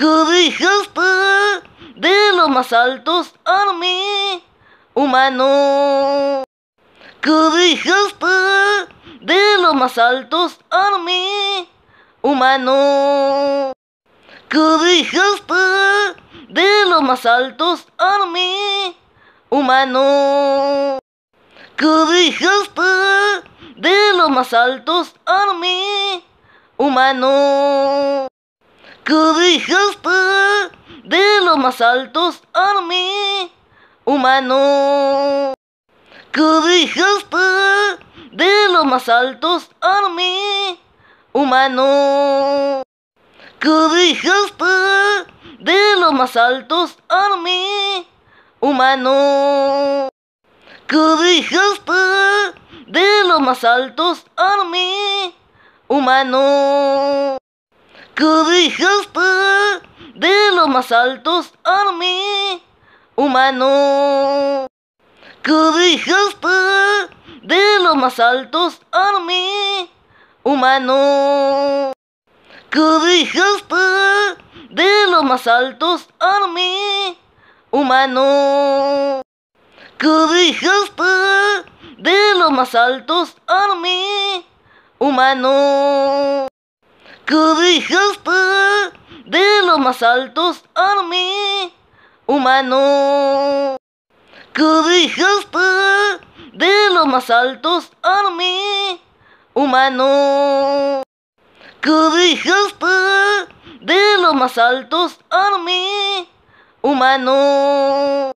Qué de los más altos a mí, humano. Que de los más altos a mí, humano. Que de los más altos a mí, humano. Que de los más altos a mí, humano dejaste de los más altos a mí, humano. Que dejaste de los más altos a mí, humano. Que dejaste de los más altos a mí, humano. Que dejaste de los más altos a mí, humano que dijiste de los más altos a mí, humano. Que dijiste de los más altos a mí, humano. Que dijiste de los más altos a mí, humano. Que dijiste de los más altos a mí, humano que dejaste de los más altos a mí, humano. Que dejaste de los más altos a mí, humano. Que dejaste de los más altos a mí, humano.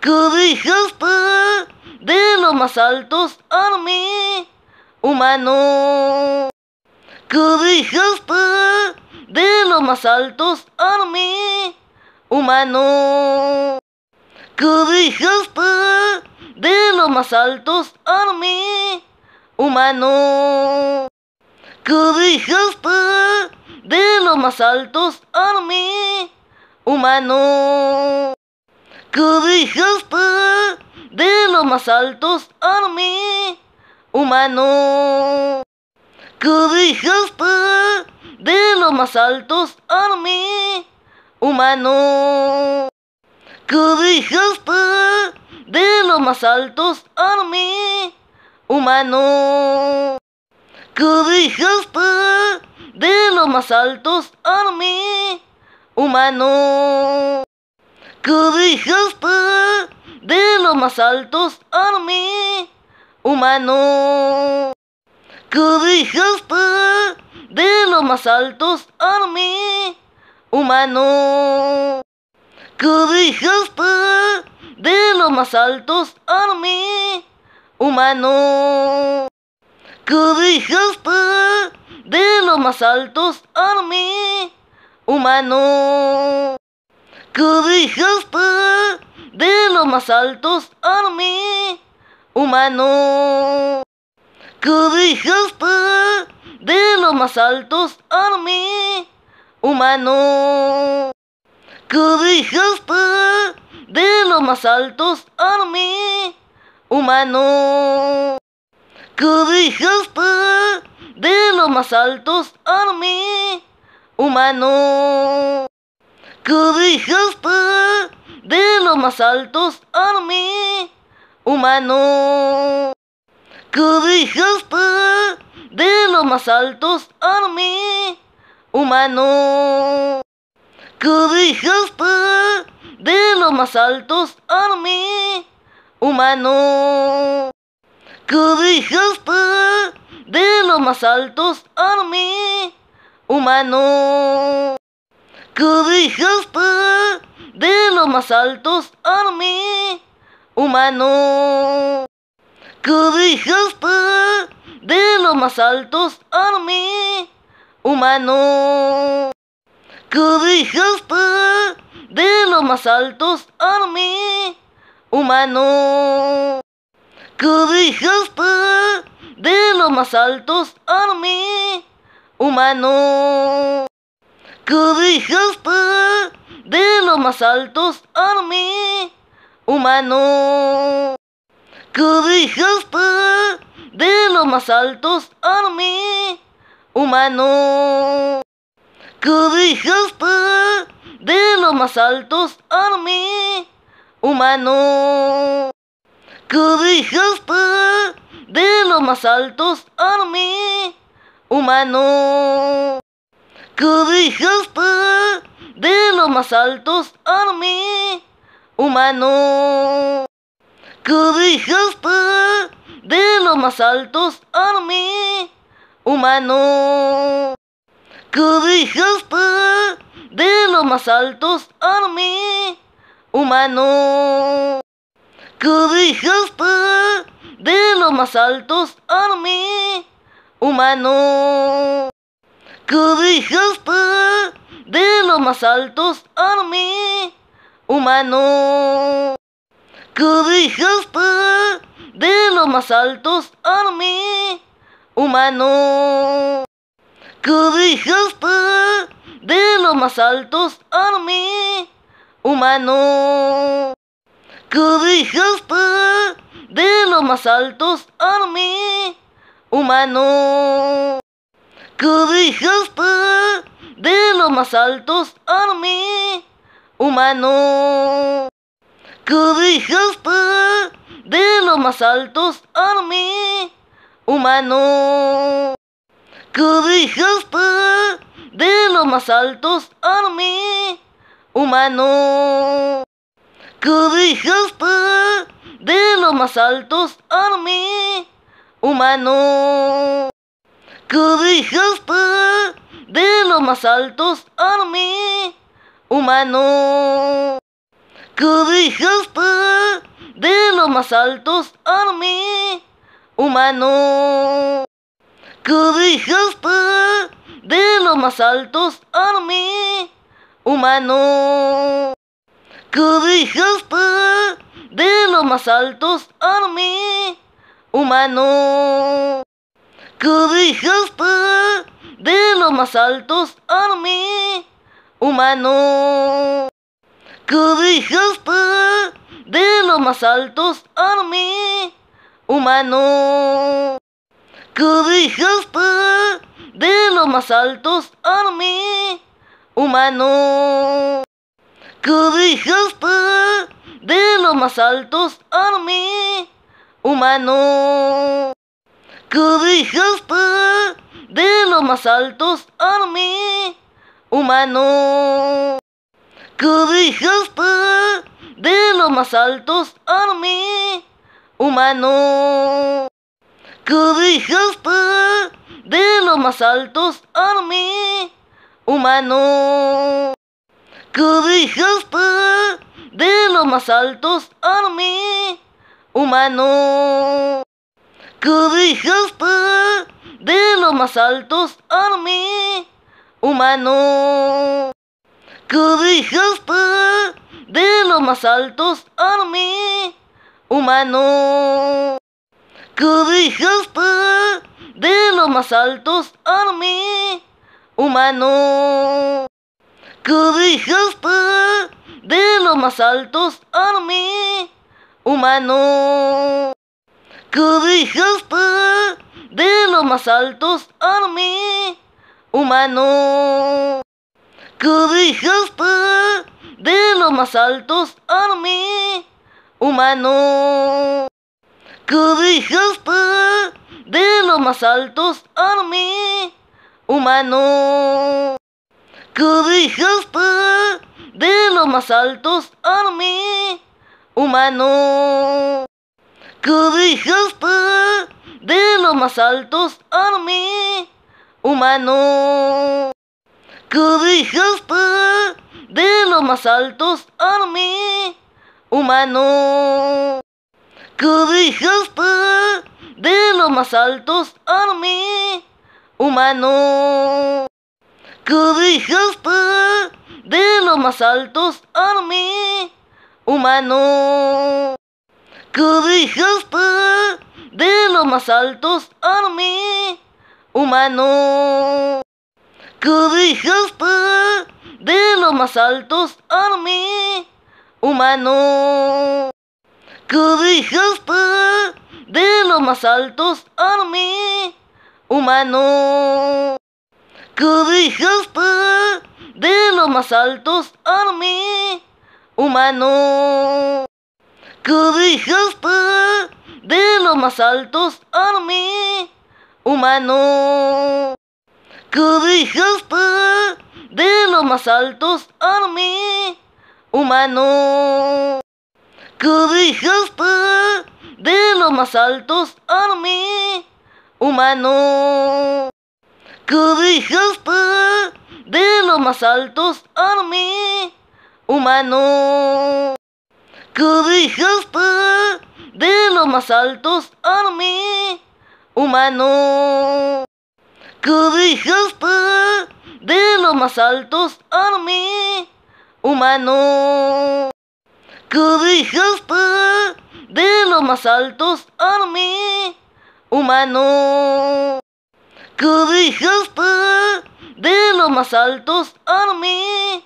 Que dejaste de los más altos a mí, humano. ¿Qué dijiste de los más altos a humano. Que dijiste de los más altos a humano. Que dijiste de los más altos a humano. Que dijiste de los más altos a humano. Qué de los más altos a humano. Que de los más altos a humano. Que de los más altos a humano. Que de los más altos a humano. ¿Qué de los más altos a mí, humano. de los más altos a mí, humano. de los más altos a mí, humano. de los más altos a mí, humano. ¿Qué dijiste de los más altos army humano. ¿Qué dijiste de los más altos army humano. ¿Qué dijiste de los más altos army humano. ¿Qué dijiste de los más altos army humano. ¿Qué dijiste de los más altos a mí, humano. ¿Qué dijiste de los más altos a mí, humano. ¿Qué dijiste de los más altos a mí, humano. ¿Qué dijiste de los más altos a mí, humano que dejaste de los más altos a mí, humano. Que dejaste de los más altos a mí, humano. Que dejaste de los más altos a mí, humano. Que dejaste de los más altos a mí, humano. Qué dijiste de los más altos a mí, humano. ¿Qué dijiste de los más altos a mí, humano. ¿Qué dijiste de los más altos a mí, humano. ¿Qué dijiste de los más altos a mí, humano. Qué dijiste de los más altos a humano. Que de los más altos a humano. Que de los más altos a humano. Que de los más altos a humano. Qué dijiste de los más altos a mí, humano. Que dijiste de los más altos a mí, humano. Que dijiste de los más altos a mí, humano. Que dijiste de los más altos a mí, humano. Qué dijiste de los más altos Army humano. ¿Qué dijiste de los más altos Army humano. ¿Qué dijiste de los más altos Army humano. ¿Qué dijiste de los más altos Army humano que dejaste de los más altos Army humano. Que dejaste de los más altos Army humano. Que dejaste de los más altos Army humano. Que dejaste de los más altos Army humano. Qué dijiste de los más altos a mí, humano. Que dijiste de los más altos a mí, humano. ¿Qué dijiste de los más altos a mí, humano. ¿Qué dijiste de los más altos a mí, humano que dijiste de los más altos a mí, humano. Que dijiste de los más altos a mí, humano. Que dijiste de los más altos a mí, humano. Que dijiste de los más altos a mí, humano. ¿Qué de los más altos a mí, humano. Que de los más altos a mí, humano. Que dijiste de los más altos a mí, humano. Que dijiste de los más altos a mí, humano. Qué dijiste de los más altos a humano. Que dijiste de los más altos a humano. Que dijiste de los más altos a humano. Que dijiste de los más altos a humano dijiste de los más altos a mí, humano. ¿Qué dijiste de los más altos a mí, humano. ¿Qué dijiste de los más altos a mí, humano. ¿Qué dijiste de los más altos a mí, humano. ¿Qué dijiste de los más altos a mí, humano. ¿Qué dijiste de los más altos a mí, humano. ¿Qué dijiste de los más altos a mí, humano. ¿Qué dijiste de los más altos a mí, humano. ¿Qué dijiste de los más altos a mí, humano. ¿Qué dijiste de los más altos a mí, humano. ¿Qué dijiste de los más altos a mí, humano. ¿Qué dijiste de los más altos a mí, humano. ¿Qué dijiste de los más altos a mí, humano. ¿Qué dijiste de los más altos a mí, humano. ¿Qué dijiste de los más altos a mí,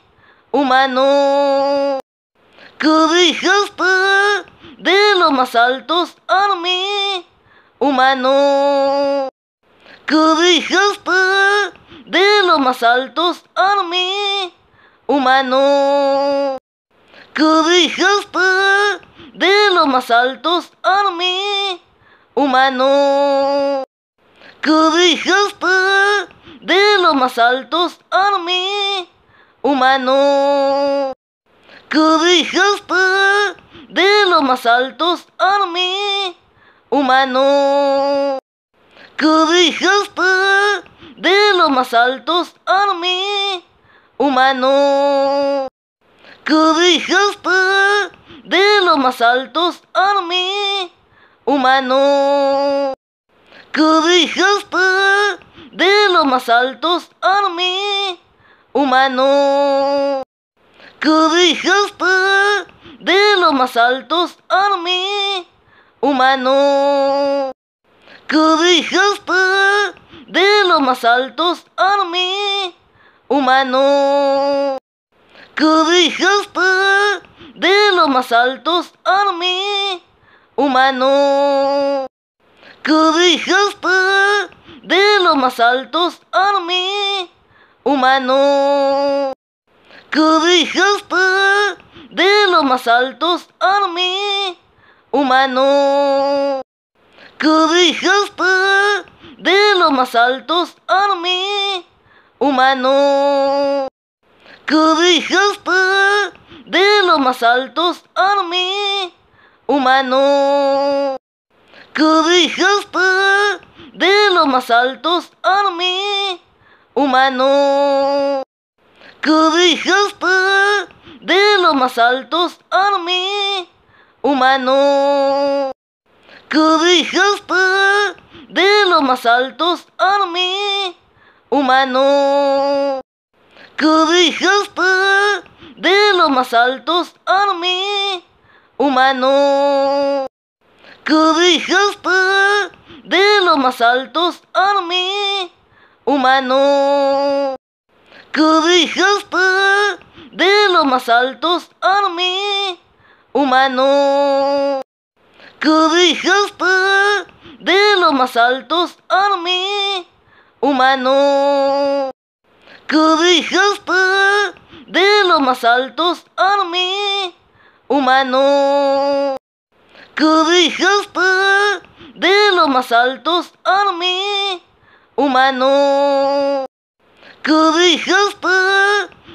humano. ¿Qué dijiste de los más altos a mí, humano que dejaste de los más altos a mí, humano. Que dejaste de los más altos a mí, humano. Que dejaste de los más altos a mí, humano. Que dejaste de los más altos a mí, humano. Qué dijiste de los más altos a humano. ¿Qué dijiste de los más altos a humano. ¿Qué dijiste de los más altos a humano. ¿Qué dijiste de los más altos a humano. Qué de los más altos a mí, humano. Que dijiste de los más altos a mí, humano. Que dijiste de los más altos a mí, humano. Que dijiste de los más altos a mí, humano. Qué dijiste de los más altos a mí, humano. ¿Qué dijiste de los más altos a mí, humano. ¿Qué dijiste de los más altos a mí, humano. ¿Qué dijiste de los más altos a mí, humano que dejaste de los más altos mí humano. Que dejaste de los más altos mí humano. Que dejaste de los más altos mí humano. Que dejaste de los más altos mí humano. Qué dijiste de los más altos a humano. ¿Qué dijiste de los más altos a humano. ¿Qué dijiste de los más altos a humano. ¿Qué dijiste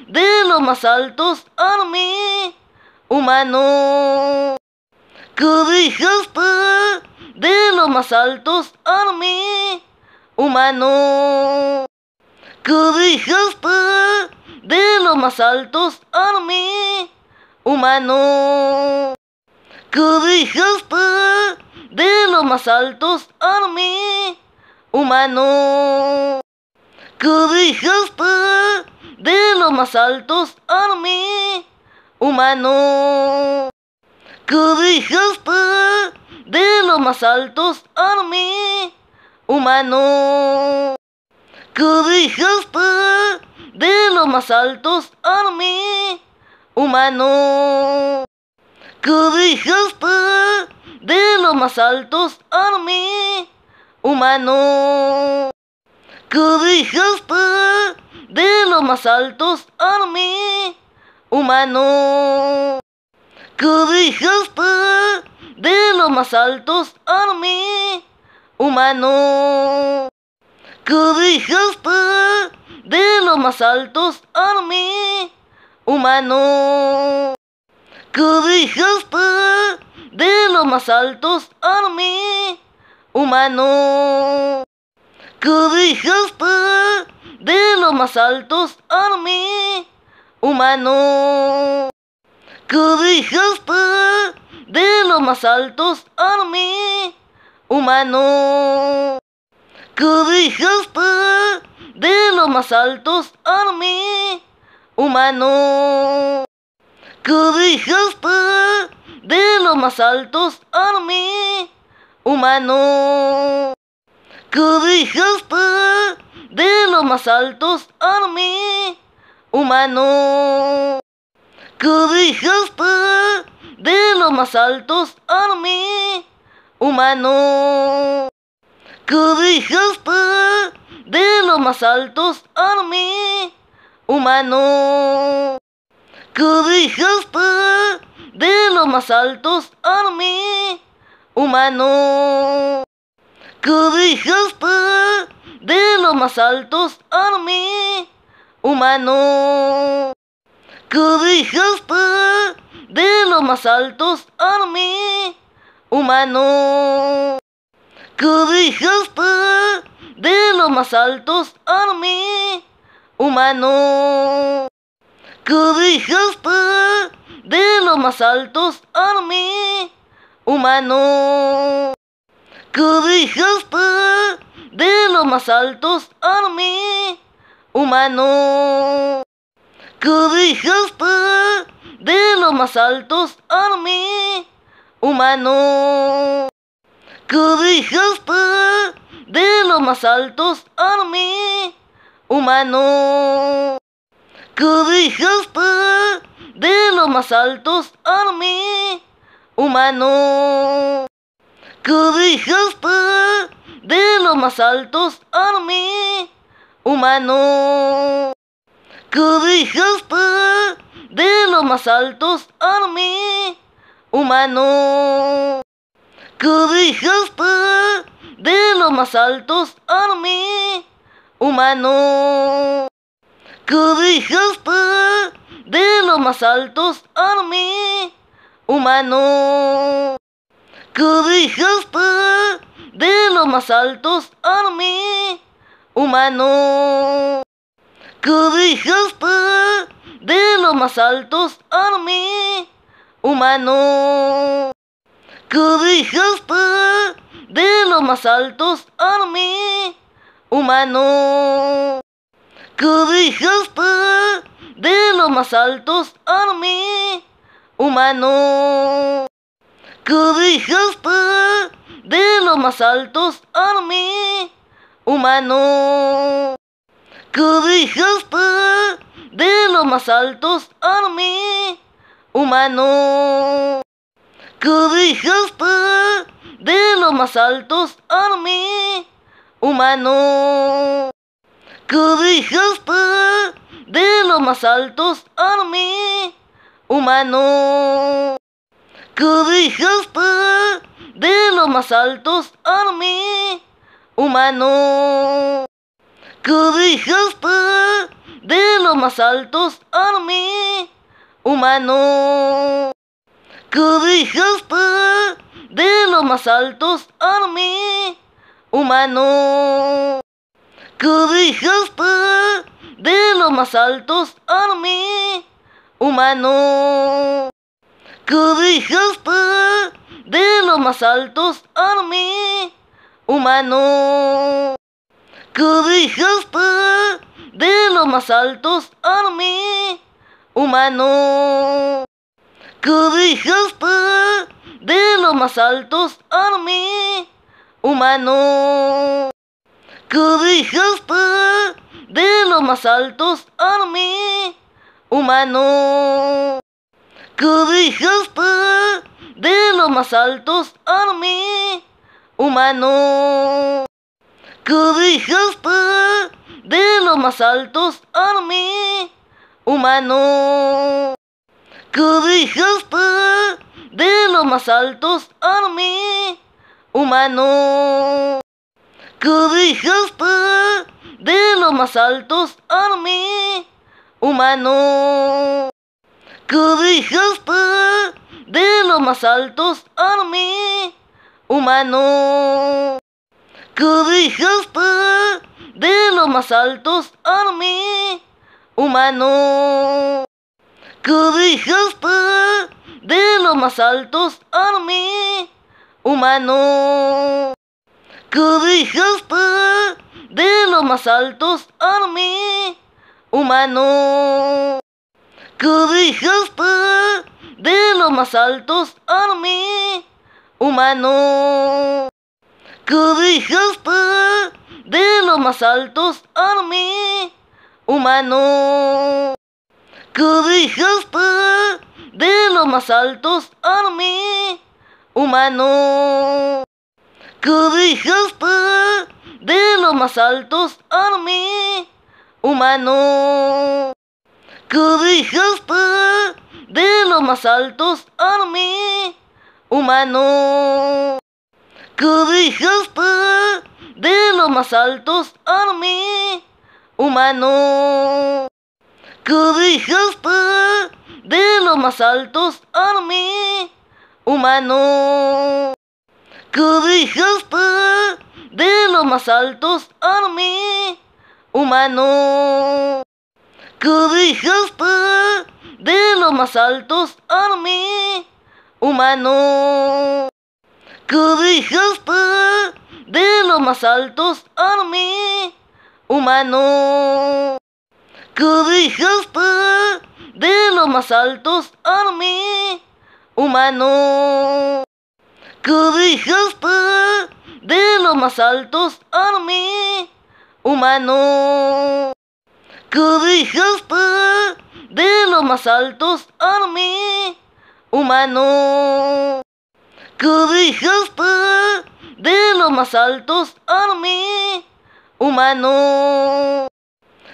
de los más altos a humano que dijiste de los más altos a mí, humano. Que dijiste de los más altos a mí, humano. Que dijiste de los más altos a mí, humano. Que dijiste de los más altos a mí, humano. Qué dijiste de los más altos army humano. Que dijiste de los más altos army humano. ¿Qué dijiste de los más altos army humano. ¿Qué dijiste de los más altos army humano. ¿Qué dijiste de los más altos a mí, humano. Que dijiste de los más altos a mí, humano. Que dijiste de los más altos a mí, humano. Que dijiste de los más altos a mí, humano. ¿Qué dijiste de los más altos a mí, humano. Que dijiste de los más altos a mí, humano. Que dijiste de los más altos a mí, humano. Que dijiste de los más altos a mí, humano. Qué de los más altos a mí, humano. Que de los más altos a mí, humano. Que de los más altos a mí, humano. Que de los más altos a mí, humano. ¿Qué de los más altos a humano. ¿Qué de los más altos a humano. ¿Qué de los más altos a humano. ¿Qué de los más altos a humano. ¿Qué hasta. de los más altos a mí, humano. ¿Qué hasta. de los más altos a mí, humano. ¿Qué hasta. de los más altos a mí, humano. ¿Qué hasta. de los más altos a mí, humano. ¿Qué dijiste de los más altos a mí, humano. ¿Qué dijiste de los más altos a mí, humano. ¿Qué dijiste de los más altos a mí, humano. ¿Qué dijiste de los más altos a mí, humano. Qué dijiste de los más altos army humano. ¿Qué dijiste de los más altos army humano. ¿Qué dijiste de los más altos army humano. ¿Qué dijiste de los más altos army humano. Qué dijiste de los más altos army humano. ¿Qué dijiste de los más altos army humano. ¿Qué dijiste de los más altos army humano. ¿Qué dijiste de los más altos army humano. Qué dijiste de los más altos a mí, humano. Que dijiste de los más altos a mí, humano. Que dijiste de los más altos a mí, humano. Que dijiste de los más altos a mí, humano. Qué dijiste de los más altos a mí, humano. ¿Qué dijiste de los más altos a mí, humano. ¿Qué dijiste de los más altos a mí, humano. ¿Qué dijiste de los más altos a mí, humano. Qué dijiste de los más altos Army humano. ¿Qué dijiste de los más altos Army humano. ¿Qué dijiste de los más altos Army humano. ¿Qué dijiste de los más altos Army humano que dejaste de los más altos mí humano. Que dejaste de los más altos mí humano. Que dejaste de los más altos mí humano. Que dejaste de los más altos mí humano dijiste de los más altos a mí, humano. Que dijiste de los más altos a mí, humano. Que dijiste de los más altos a mí, humano. Que dijiste de los más altos a mí, humano que dejaste de los más altos a mí, humano. Que dejaste de los más altos a mí, humano. Que dejaste de los más altos a mí, humano. Que dejaste de los más altos a mí, humano. ¿Qué dijiste de los más altos a mí, humano. Que dijiste de los más altos a mí, humano. Que dijiste de los más altos a mí, humano. Que dijiste de los más altos a mí, humano. Qué de los más altos a humano.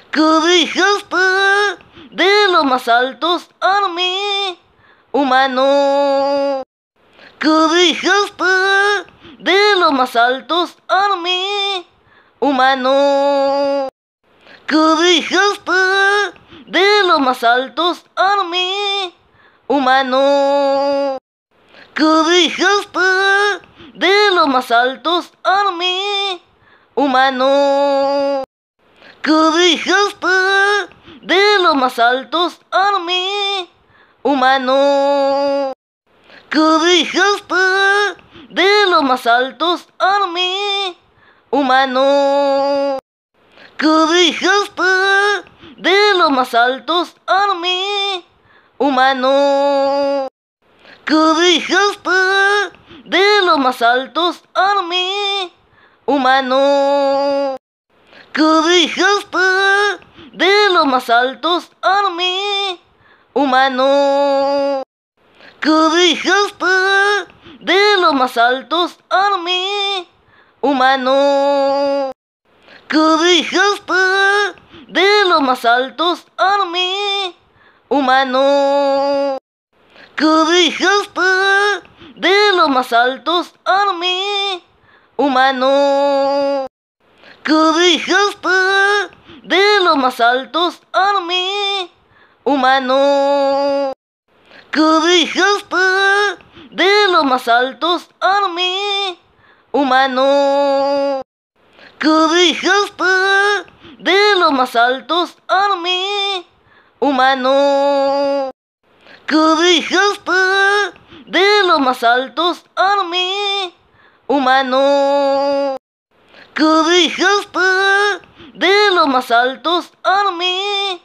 Que de los más altos a humano. Que de los más altos a humano. Que de los más altos a humano. ¿Qué de los más altos a mí, humano. ¿Qué de los más altos a mí, humano. ¿Qué de los más altos a mí, humano. ¿Qué de los más altos a mí, humano. ¿Qué de los más altos army humano. ¿Qué de los más altos a humano. ¿Qué de los más altos a humano. ¿Qué de los más altos army humano. Qué dijiste de los más altos army humano. ¿Qué dijiste de los más altos army humano. ¿Qué dijiste de los más altos army humano. ¿Qué dijiste de los más altos army humano. ¿Qué dijiste de los más altos a mí, humano. ¿Qué hasta de los más altos a mí,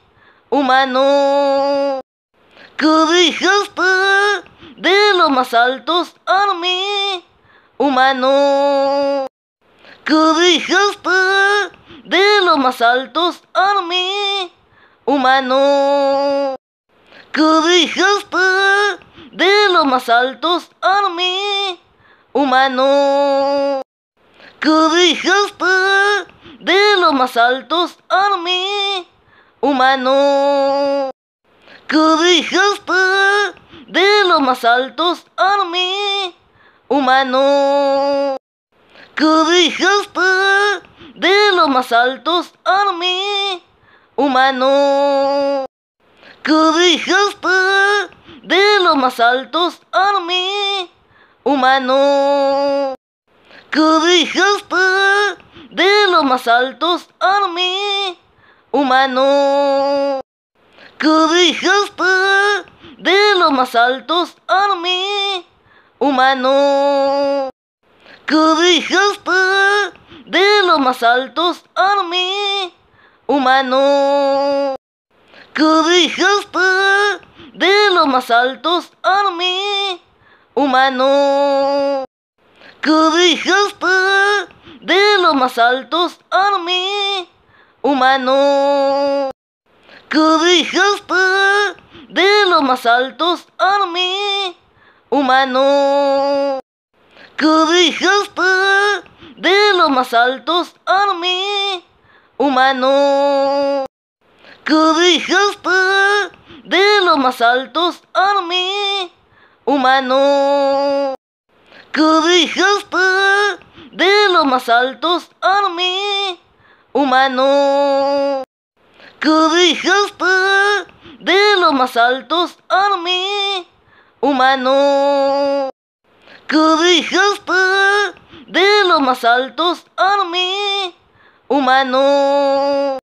humano. ¿Qué hasta de los más altos a mí, humano. ¿Qué hasta de los más altos a mí, humano. Qué dijiste de los más altos army humano. ¿Qué dijiste de los más altos army humano. ¿Qué dijiste de los más altos army humano. ¿Qué dijiste de los más altos army humano. Qué dijiste de los más altos a mí, humano. ¿Qué dijiste de los más altos a mí, humano. ¿Qué dijiste de los más altos a mí, humano. ¿Qué dijiste de los más altos a mí, humano. Qué de los más altos a mí, humano. Que de los más altos a mí, humano. Que dijiste de los más altos a mí, humano. Que dijiste de los más altos a mí, humano. Qué dijiste de los más altos a mí, humano. ¿Qué dijiste de los más altos a mí, humano. ¿Qué dijiste de los más altos a mí, humano. Que dijiste de los más altos a mí, humano.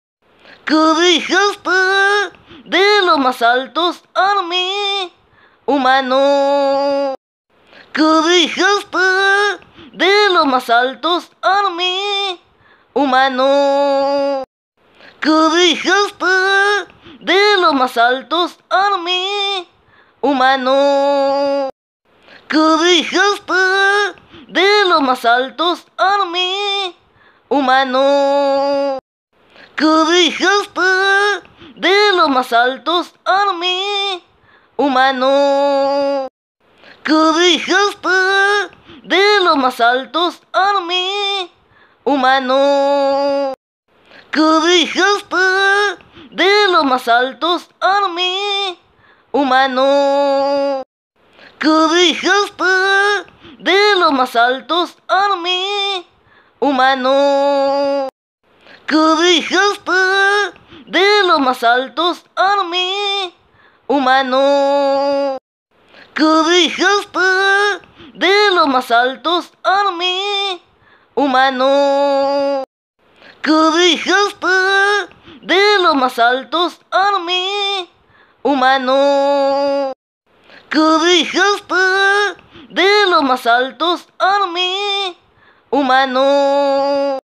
Qué dijiste de los más altos Army humano. ¿Qué dijiste de los más altos Army humano. ¿Qué dijiste de los más altos Army humano. ¿Qué dijiste de los más altos Army humano que dijiste de los más altos Army humano. Que dijiste de los más altos Army humano. ¿Qué dijiste de los más altos Army humano. Que dijiste de los más altos Army humano dejaste de los más altos a mí, humano. Que dejaste de los más altos a mí, humano. Que dejaste de los más altos a mí, humano. Que dejaste de los más altos a mí, humano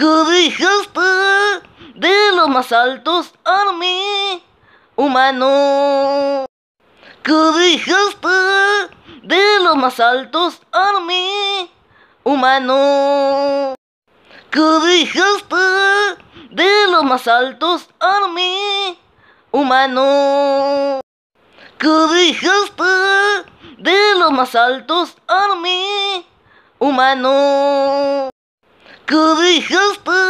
que dejaste de los más altos a mí, humano. Que dejaste de los más altos a mí, humano. Que dejaste de los más altos a mí, humano. Que dejaste de los más altos a mí, humano. ¿Qué dijiste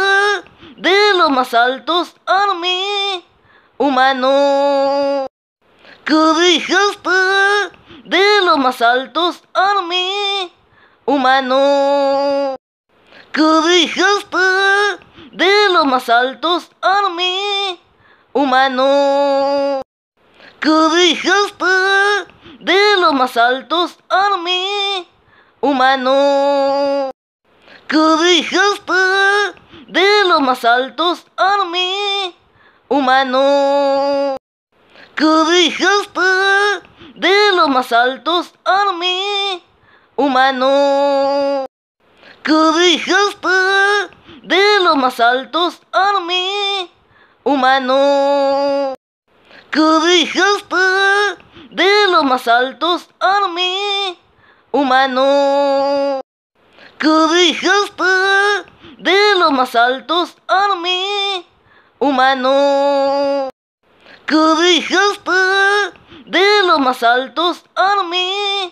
de los más altos a mí, humano. Que dijiste de los más altos a mí, humano. Que dijiste de los más altos a mí, humano. Que dijiste de los más altos a mí, humano. ¿Qué dijiste de los más altos a humano. Que dijiste de los más altos a humano. Que dijiste de los más altos a humano. Que dijiste de los más altos a humano. ¿Qué dijiste de los más altos Army humano? ¿Qué dijiste de los más altos Army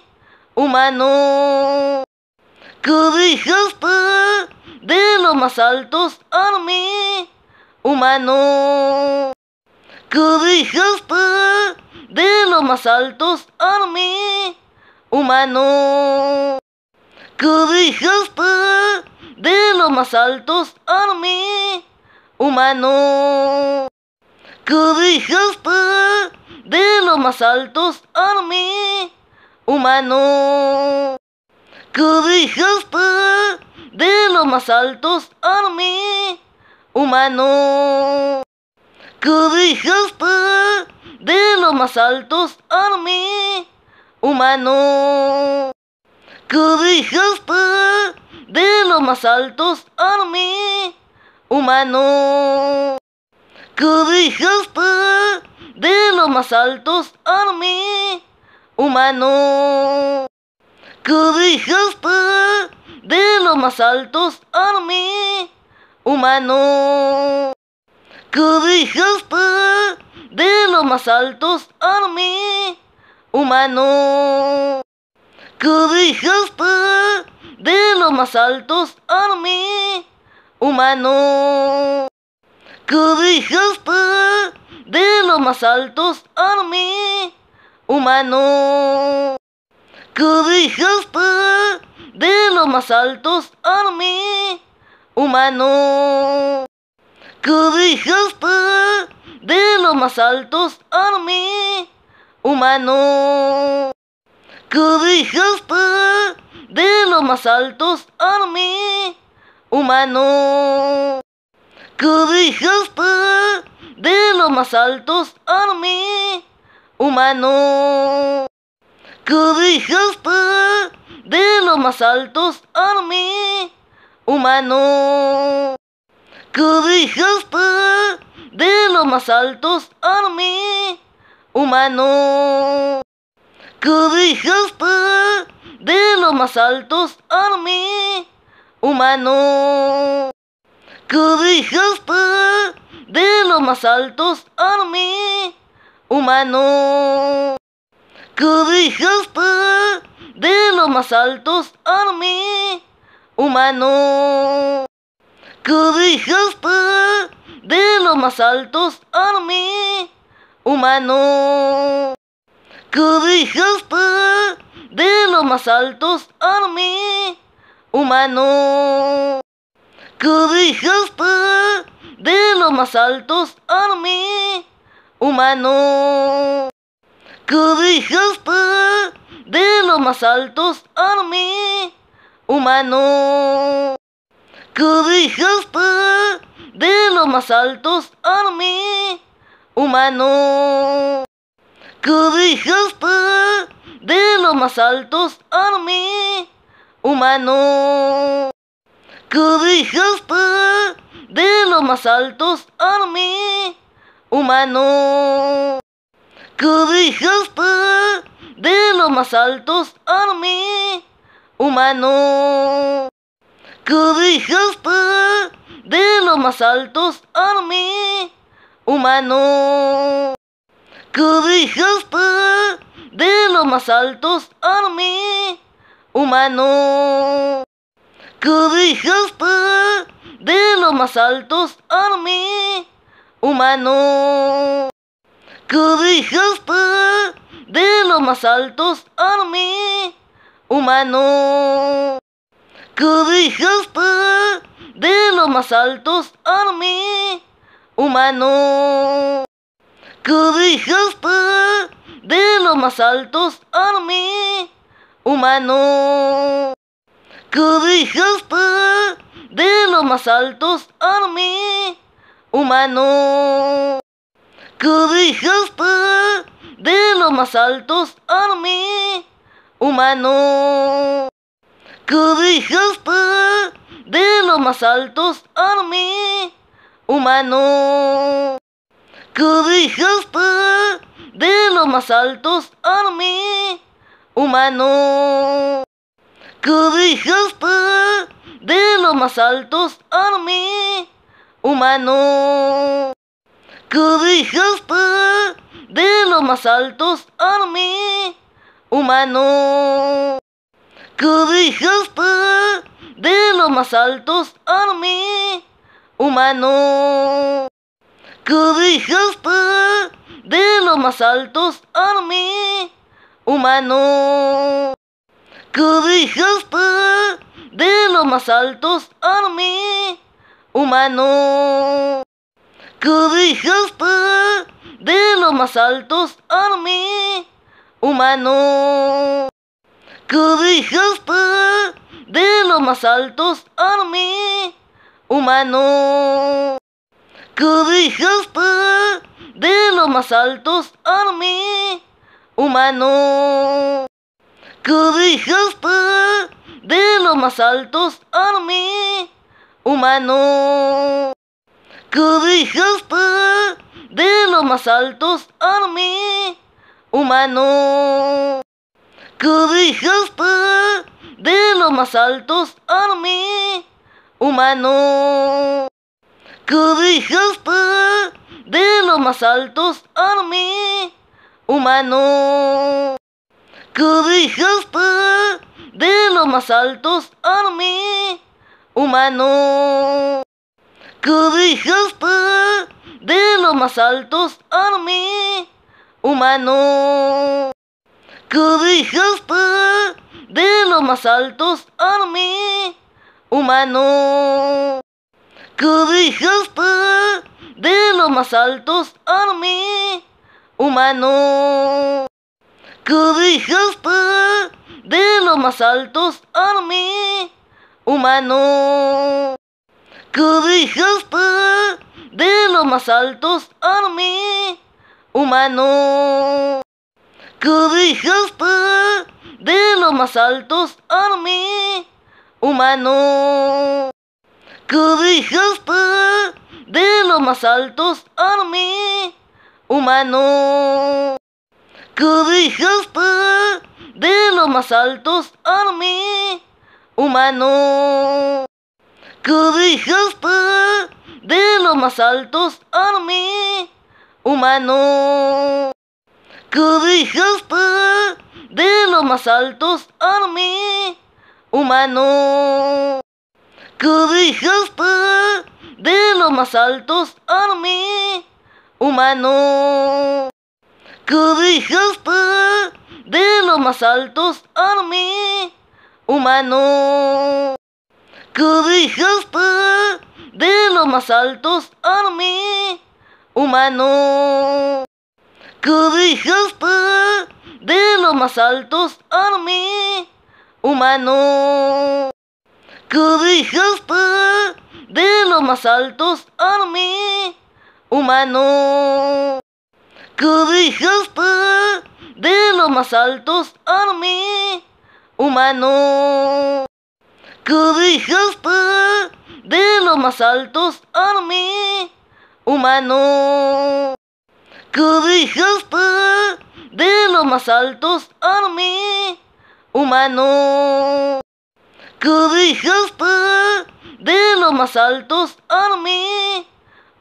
humano? ¿Qué dijiste de los más altos Army humano? ¿Qué dijiste de los más altos Army humano? ¿Qué dijiste de los más altos army humano. ¿Qué dijiste de los más altos army humano. ¿Qué dijiste de los más altos army humano. ¿Qué dijiste de los más altos army humano. Qué dijiste de los más altos a mí, humano. ¿Qué dijiste de los más altos a mí, humano. ¿Qué dijiste de los más altos a mí, humano. ¿Qué dijiste de los más altos a mí, humano. ¿Qué dijiste de los más altos a mí, humano. ¿Qué dijiste de los más altos a mí, humano. ¿Qué dijiste de los más altos a mí, humano. ¿Qué dijiste de los más altos a mí, humano. Qué dijiste de los más altos army humano. ¿Qué dijiste de los más altos army humano. ¿Qué dijiste de los más altos army humano. ¿Qué dijiste de los más altos army humano. Qué dijiste de los más altos a mí, humano. ¿Qué dijiste de los más altos a mí, humano. ¿Qué dijiste de los más altos a mí, humano. ¿Qué dijiste de los más altos a mí, humano. Qué de los más altos a mí, humano. Que dijiste de los más altos a mí, humano. Que dijiste de los más altos a mí, humano. Que dijiste de los más altos a mí, humano que dejaste de los más altos a mí, humano. Que dejaste de los más altos a mí, humano. Que dejaste de los más altos a mí, humano. Que dejaste de los más altos a mí, humano. Qué dijiste de los más altos Army humano. ¿Qué dijiste de los más altos Army humano. ¿Qué dijiste de los más altos Army humano. ¿Qué dijiste de los más altos Army humano. Qué dijiste de los más altos a humano. Que dijiste de los más altos a humano. Que dijiste de los más altos a humano. Que dijiste de los más altos a humano que dejaste de los más altos a mí, humano. Que dejaste de los más altos a mí, humano. Que dejaste de los más altos a mí, humano. Que dejaste de los más altos a mí, humano que dejaste de los más altos a mí, humano. Que dejaste de los más altos a mí, humano. Que dejaste de los más altos a mí, humano. Que dejaste de los más altos a mí, humano. ¿Qué dijiste de los más altos a mí, humano. Que dijiste de los más altos a mí, humano. Que dijiste de los más altos a mí, humano. Que dijiste de los más altos a mí, humano. Qué dijiste de los más altos Army... humano. Que dijiste de los más altos Army... humano. Que dijiste de los más altos Army... humano. Que dijiste de los más altos Army... humano. ¿Qué de los más altos a mí, humano. ¿Qué de los más altos a mí, humano. ¿Qué de los más altos a mí, humano. ¿Qué de los más altos a mí, humano. ¿Qué de los más altos army humano. ¿Qué de los más altos a humano. ¿Qué de los más altos a humano. ¿Qué de los más altos a humano. ¿Qué dijiste de los más altos a mí, humano. ¿Qué dijiste de los más altos a mí, humano. ¿Qué dijiste de los más altos a mí, humano. ¿Qué dijiste de los más altos a mí, humano. ¿Qué dijiste de los más altos a mí, humano. ¿Qué dijiste de los más altos a mí, humano. ¿Qué dijiste de los más altos a mí, humano. ¿Qué dijiste de los más altos a mí, humano. Qué dijiste de los más altos army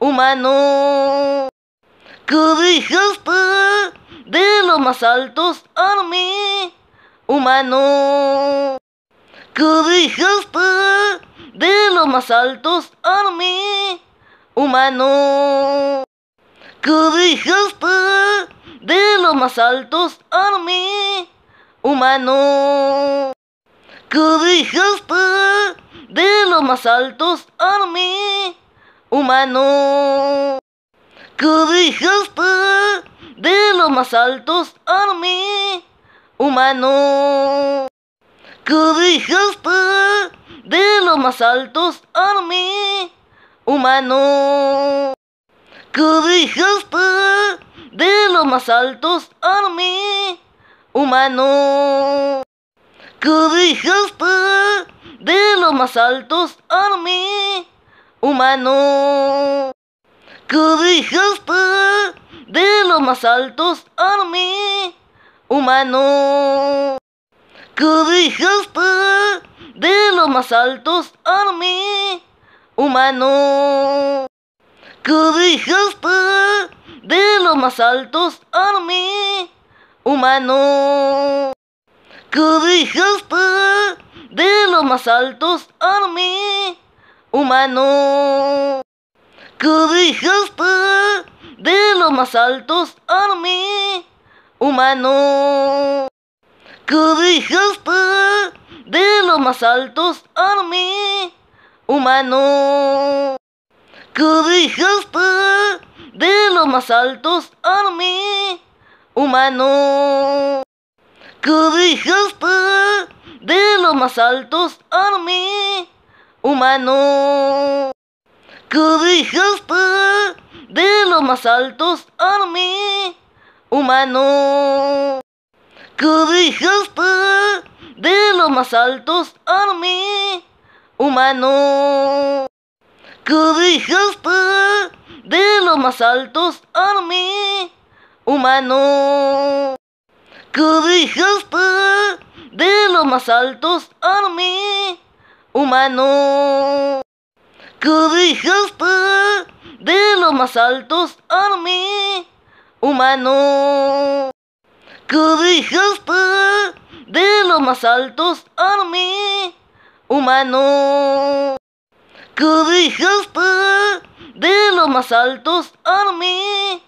humano. ¿Qué dijiste de los más altos army humano. ¿Qué dijiste de los más altos army humano. ¿Qué dijiste de los más altos army humano. Qué dijiste de los más altos a humano. ¿Qué dijiste de los más altos a humano. ¿Qué dijiste de los más altos a humano. ¿Qué dijiste de los más altos a humano. Qué de los más altos a mí, humano. Que de los más altos a mí, humano. Que dijiste de los más altos a mí, humano. Que dijiste de los más altos a mí, humano que dejaste de los más altos mí humano. Que dejaste de los más altos mí humano. Que dejaste de los más altos mí humano. Que dejaste de los más altos mí humano. Qué dijiste de los más altos Army humano. ¿Qué dijiste de los más altos Army humano. ¿Qué dijiste de los más altos Army humano. ¿Qué dijiste de los más altos Army humano que dejaste de los más altos a mí, humano. Que dejaste de los más altos a mí, humano. Que dejaste de los más altos a mí, humano. Que dejaste de los más altos a mí,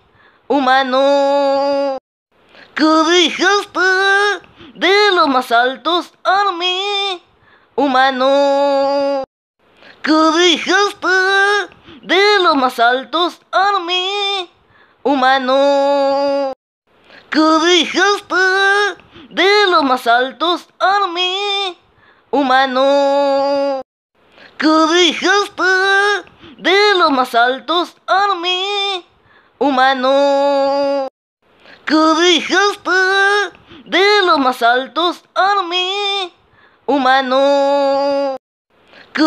humano. Qué dijiste de los más altos a mí, humano. ¿Qué dijiste de los más altos a mí, humano. Que dijiste de los más altos a mí, humano. ¿Qué dijiste de los más altos a mí, humano que de los más altos a mí, humano. Que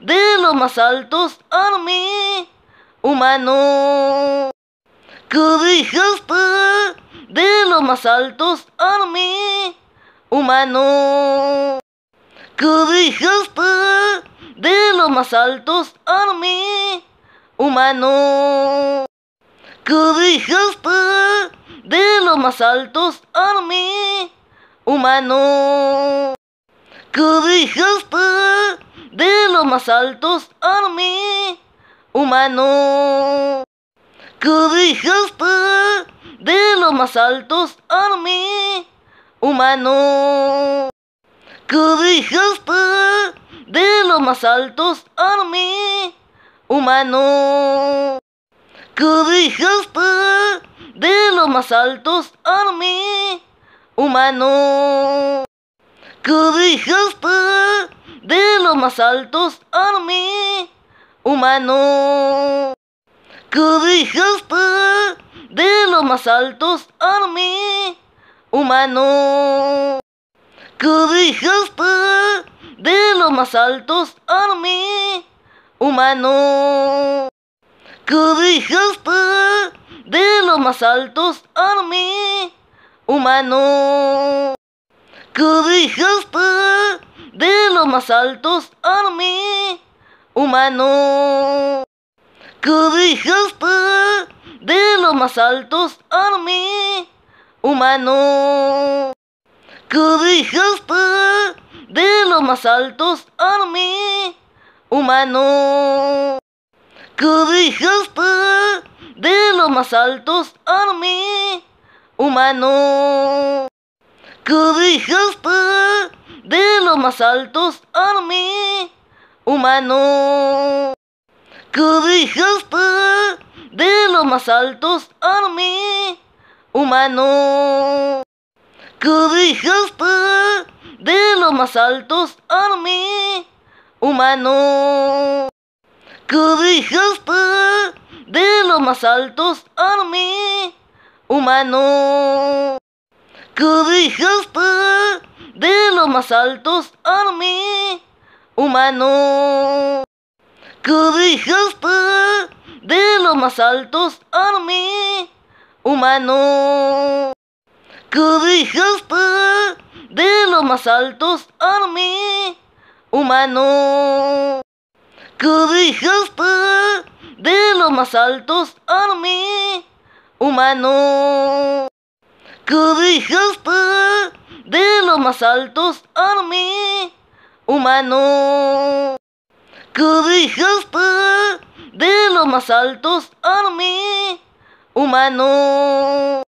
de los más altos a mí, humano. Que de los más altos a mí, humano. Que de los más altos a mí, humano. ¿Qué dijiste de los más altos a humano. Que dijiste de los más altos a humano. Que dijiste de los más altos a humano. Que dijiste de los más altos a humano. Qué de los más altos a mí, humano. Que dijiste de los más altos a mí, humano. Que dijiste de los más altos a mí, humano. Que dijiste de los más altos a mí, humano. ¿Qué dijiste de los más altos a mí, humano. ¿Qué dijiste de los más altos a mí, humano. ¿Qué dijiste de los más altos a mí, humano. ¿Qué dijiste de los más altos a mí, humano. Qué dijiste de los más altos army mí, humano. ¿Qué dijiste de los más altos army mí, humano. ¿Qué dijiste de los más altos army mí, humano. ¿Qué dijiste de los más altos army mí, humano. ¿Qué dijiste de los más altos a mí, humano. ¿Qué hasta de los más altos a mí, humano. ¿Qué hasta de los más altos a mí, humano. ¿Qué hasta de los más altos a mí, humano. ¿Qué dijiste de los más altos a mí, humano. ¿Qué dijiste de los más altos a mí, humano. ¿Qué dijiste de los más altos a mí, humano.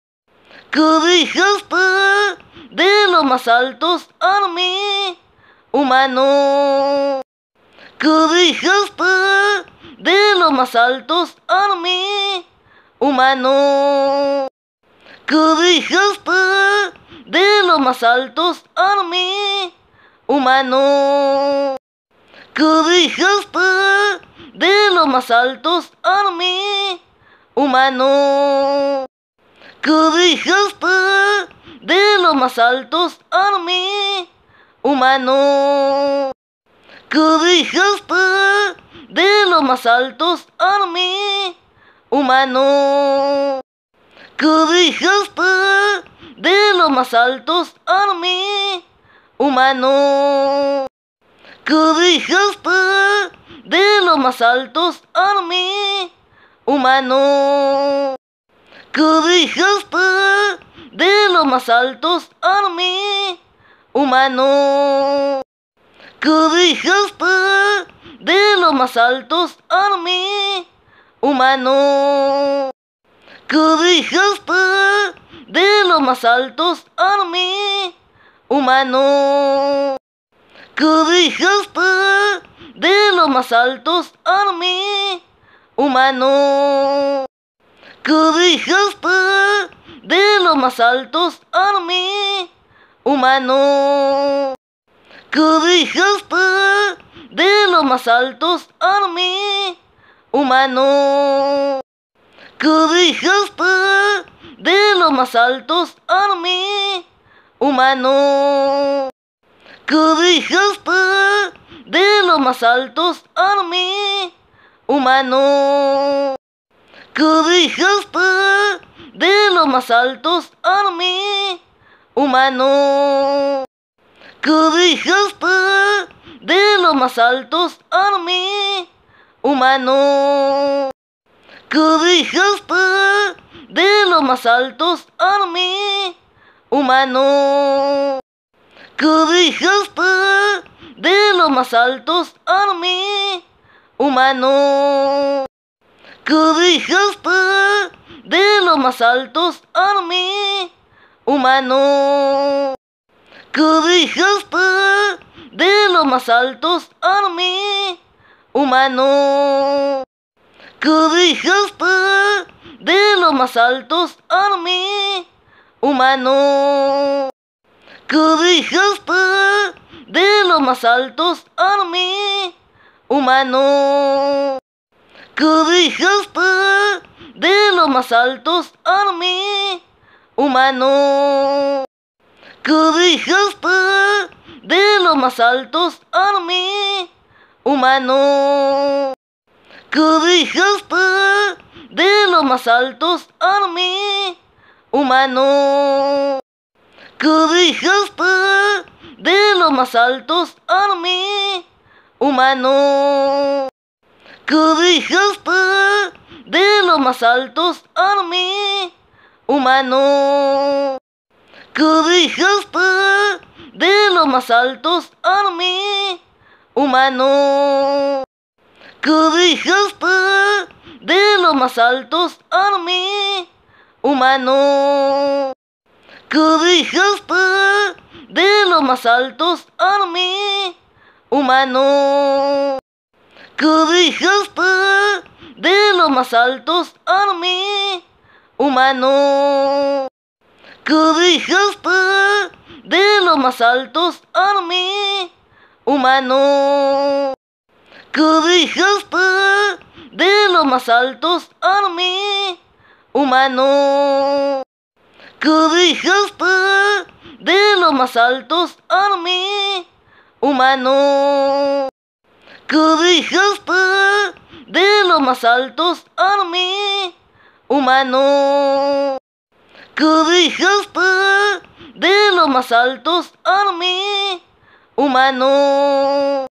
¿Qué dijiste de los más altos a mí, humano. Qué dijiste de los más altos a mí, humano. ¿Qué dijiste de los más altos a mí, humano. ¿Qué dijiste de los más altos a mí, humano. ¿Qué dijiste de los más altos a mí, humano. Qué dijiste de los más altos a mí, humano. ¿Qué dijiste de los más altos a mí, humano. ¿Qué dijiste de los más altos a mí, humano. ¿Qué dijiste de los más altos a mí, humano que dejaste de los más altos a mí, humano. Que dejaste de los más altos a mí, humano. Que dejaste de los más altos a mí, humano. Que dejaste de los más altos a mí, humano. Qué de los más altos Army humano. ¿Qué de los más altos Army humano. ¿Qué de los más altos Army humano. ¿Qué de los más altos Army humano que dejaste de los más altos Army humano. Que dejaste de los más altos Army humano. Que dejaste de los más altos Army humano. Que dejaste de los más altos Army humano. Qué dijiste de los más altos a humano. ¿Qué dijiste de los más altos a humano. ¿Qué dijiste de los más altos a humano. ¿Qué dijiste de los más altos a humano que dijiste de los más altos a mí, humano. Que dijiste de los más altos a mí, humano. Que dijiste de los más altos a mí, humano. Que dijiste de los más altos a mí, humano que dejaste de los más altos a mí, humano. Que dejaste de los más altos a mí, humano. Que dejaste de los más altos a mí, humano. Que dejaste de los más altos a mí, humano. ¿Qué dijiste de los más altos a humano. Que dijiste de los más altos a humano. Que dijiste de los más altos a humano. Que dijiste de los más altos a humano. Qué de los más altos a humano.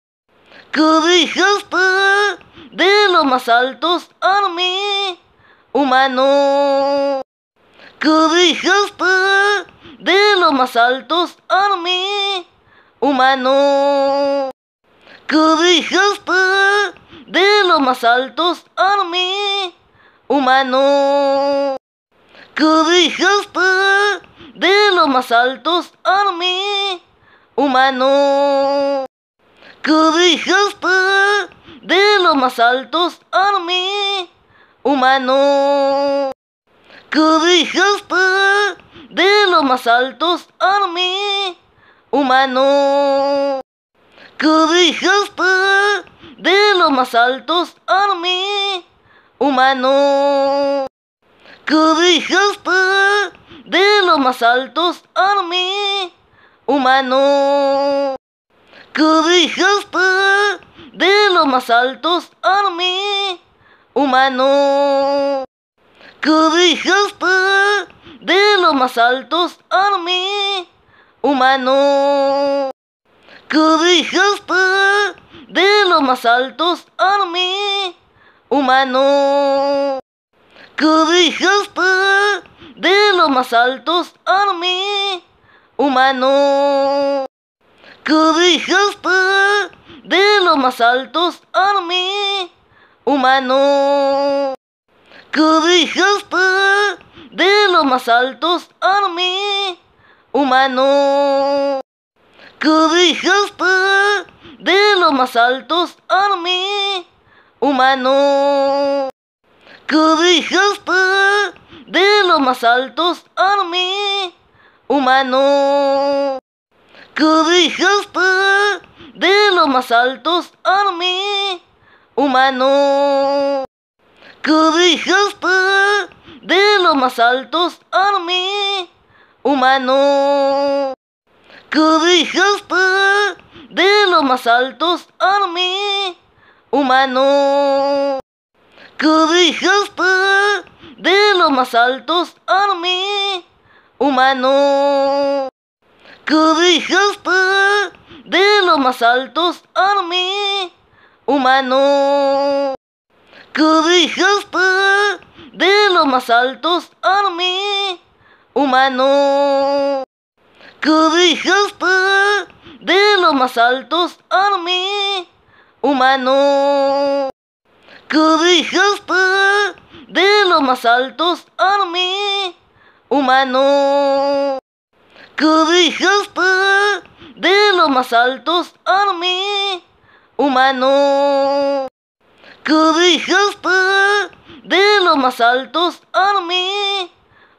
Que dijiste de los más altos a humano. Que dijiste de los más altos a humano. Que dijiste de los más altos a humano. ¿Qué dijiste de los más altos Army humano. ¿Qué dijiste de los más altos Army humano. ¿Qué dijiste de los más altos Army humano. ¿Qué dijiste de los más altos Army humano. ¿Qué dijiste de los más altos army humano. ¿Qué dijiste de los más altos army humano. ¿Qué dijiste de los más altos army humano. ¿Qué dijiste de los más altos army humano. ¿Qué dijiste de los más altos a mí, humano. ¿Qué dijiste de los más altos a mí, humano. ¿Qué dijiste de los más altos a mí, humano. ¿Qué dijiste de los más altos a mí, humano. ¿Qué dijiste de los más altos army humano. ¿Qué dijiste de los más altos army humano. ¿Qué dijiste de los más altos army humano. ¿Qué dijiste de los más altos army humano. Qué dijiste de los más altos army humano. ¿Qué dijiste de los más altos army humano. ¿Qué dijiste de los más altos army humano. ¿Qué dijiste de los más altos army humano. Qué dijiste de los más altos a humano. ¿Qué dijiste de los más altos a humano. ¿Qué dijiste de los más altos a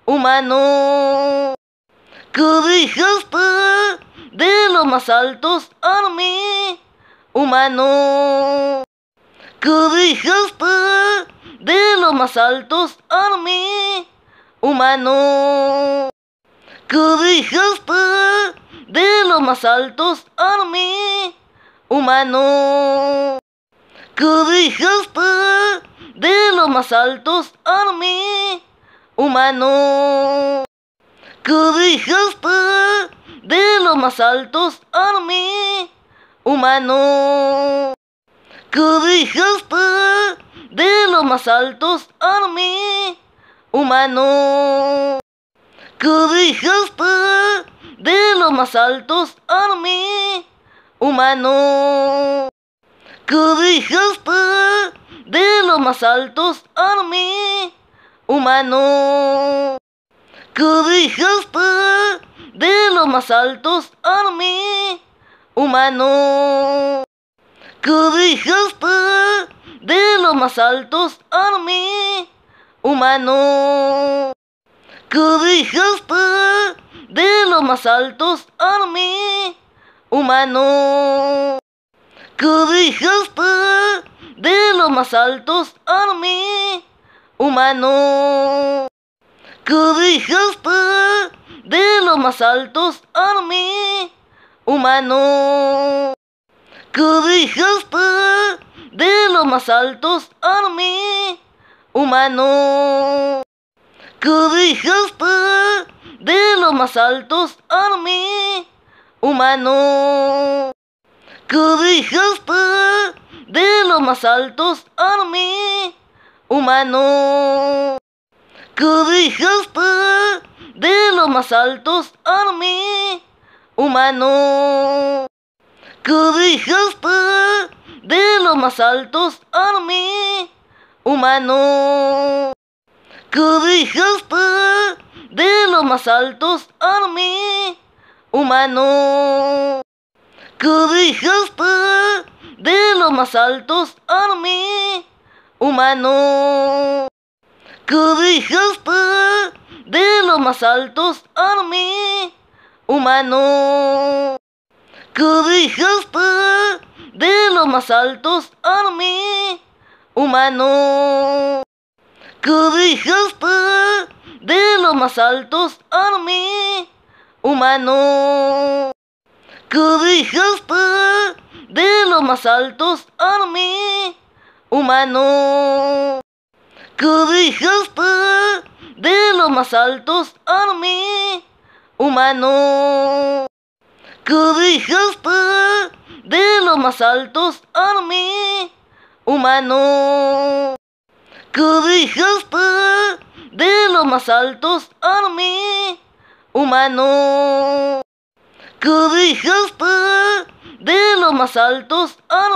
humano. ¿Qué dijiste de los más altos a humano que de los más altos a mí, humano. Que de los más altos a mí, humano. Que de los más altos a mí, humano. Que de los más altos a mí, humano. Qué dijiste de los más altos mí humano. ¿Qué dijiste de los más altos mí humano. ¿Qué dijiste de los más altos mí humano. ¿Qué dijiste de los más altos mí humano. Qué dijiste de los más altos army humano. ¿Qué dijiste de los más altos army humano. ¿Qué dijiste de los más altos army humano. ¿Qué dijiste de los más altos army humano dejaste de los más altos a mí, humano. Que dejaste de los más altos a mí, humano. Que dejaste de los más altos a mí, humano. Que dejaste de los más altos a mí, humano que dijiste de los más altos a mí, humano. Que dijiste de los más altos a mí, humano. Que dijiste de los más altos a mí, humano. Que dijiste de los más altos a mí, humano. Qué de los más altos a humano. ¿Qué de los más altos a humano. ¿Qué de los más altos a humano. ¿Qué de los más altos a humano. ¿Qué de los más altos a humano. Que de los más altos a humano. Que dijiste de los más altos a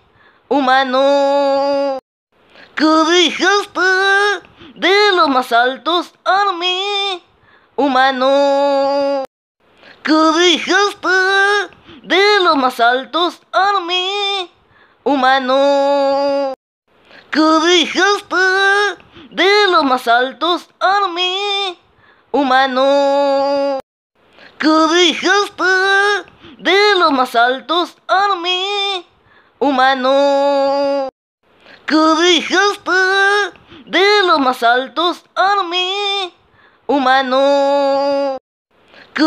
humano. Que dijiste de los más altos a humano. Qué de los más altos a mí, humano. Que dijiste de los más altos a mí, humano. Que dijiste de los más altos a mí, humano. Que dijiste de los más altos a mí, humano. ¿Qué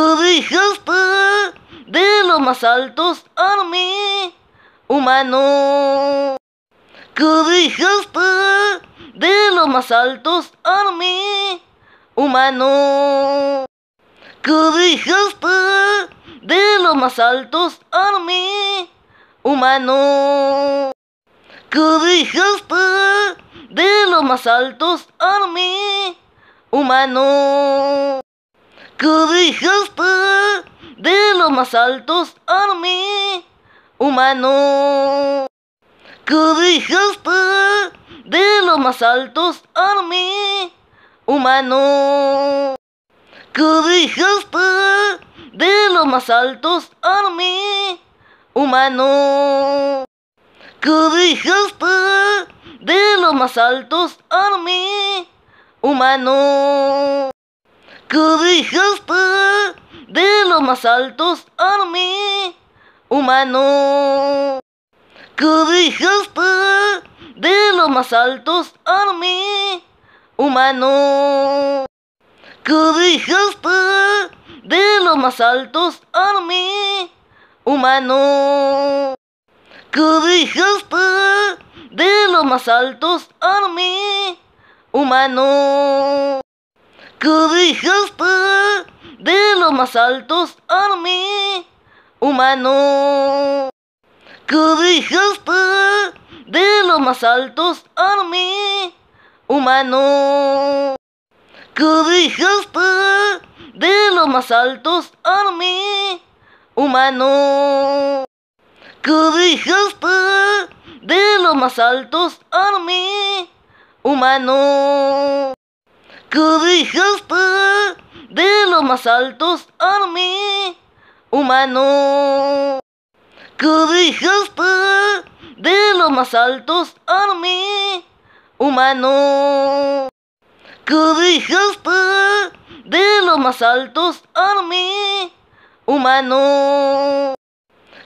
de los más altos a mí, humano. ¿Qué de los más altos a mí, humano. ¿Qué de los más altos a mí, humano. ¿Qué de los más altos a mí, humano. ¿Qué dijiste de los más altos army humano. ¿Qué dijiste de los más altos army humano. ¿Qué dijiste de los más altos army humano. ¿Qué dijiste de los más altos army humano. ¿Qué dijiste de los más altos a mí, humano. ¿Qué dijiste de los más altos a mí, humano. ¿Qué dijiste de los más altos a mí, humano. ¿Qué dijiste de los más altos a mí, humano. Qué dijiste de los más altos army humano. ¿Qué dijiste de los más altos army humano. ¿Qué dijiste de los más altos army humano. ¿Qué dijiste de los más altos army humano. Qué dijiste de los más altos army humano. ¿Qué dijiste de los más altos army humano. ¿Qué dijiste de los más altos army humano.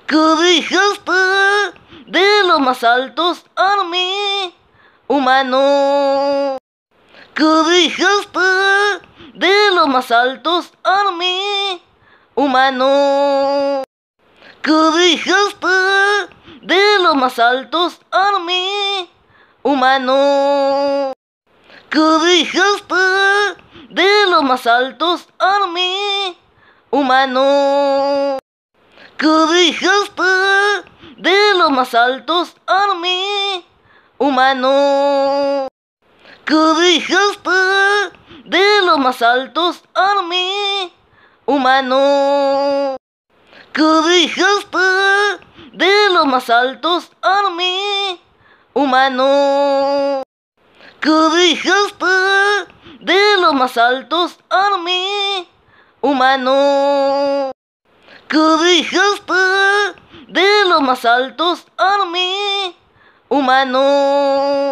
¿Qué dijiste de los más altos army humano. Qué de los más altos a humano. Que de los más altos a humano. Que de los más altos a humano. Que de los más altos a humano que dejaste de los más altos a mí, humano. Que dejaste de los más altos a mí, humano. Que dejaste de los más altos a mí, humano. Que dejaste de los más altos a mí, humano.